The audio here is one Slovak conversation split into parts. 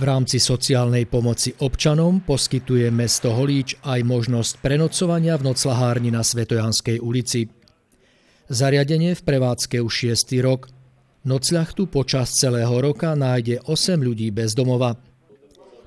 V rámci sociálnej pomoci občanom poskytuje mesto Holíč aj možnosť prenocovania v noclahárni na Svetojanskej ulici. Zariadenie v prevádzke už 6. rok. Nocľachtu počas celého roka nájde 8 ľudí bez domova.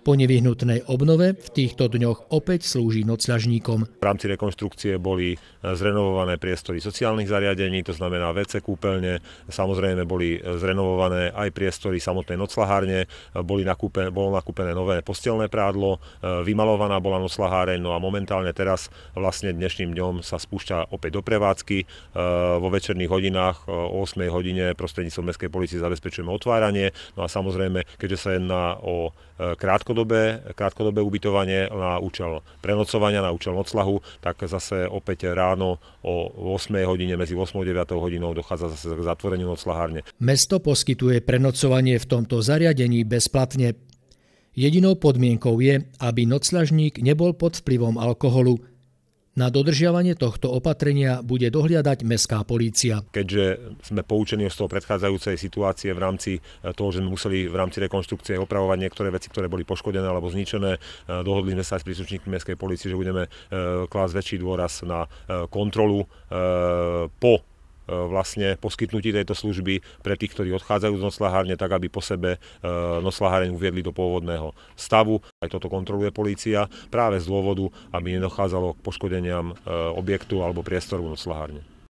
Po nevyhnutnej obnove v týchto dňoch opäť slúži nocľažníkom. V rámci rekonštrukcie boli e, zrenovované priestory sociálnych zariadení, to znamená WC kúpeľne, samozrejme boli e, zrenovované aj priestory samotnej noclahárne, e, boli nakúpené, bolo nakúpené nové postelné prádlo, vymalovaná bola noclaháreň, no a momentálne teraz vlastne dnešným dňom sa spúšťa opäť do prevádzky. Vo večerných hodinách o 8 hodine prostredníctvom mestskej policie zabezpečujeme otváranie, no a samozrejme, keďže sa jedná o krátko krátkodobé, krátkodobé ubytovanie na účel prenocovania, na účel noclahu, tak zase opäť ráno o 8 hodine, medzi 8 a 9 hodinou dochádza zase k zatvoreniu noclahárne. Mesto poskytuje prenocovanie v tomto zariadení bezplatne. Jedinou podmienkou je, aby noclažník nebol pod vplyvom alkoholu – na dodržiavanie tohto opatrenia bude dohliadať mestská polícia. Keďže sme poučení z toho predchádzajúcej situácie v rámci e, toho, že sme museli v rámci rekonštrukcie opravovať niektoré veci, ktoré boli poškodené alebo zničené, e, dohodli sme sa aj s príslušníkmi mestskej polície, že budeme e, klásť väčší dôraz na kontrolu po E, vlastne poskytnutí tejto služby pre tých, ktorí odchádzajú z noclahárne, tak aby po sebe e, noclaháreň uviedli do pôvodného stavu. Aj toto kontroluje polícia práve z dôvodu, aby nedochádzalo k poškodeniam e, objektu alebo priestoru noclahárne.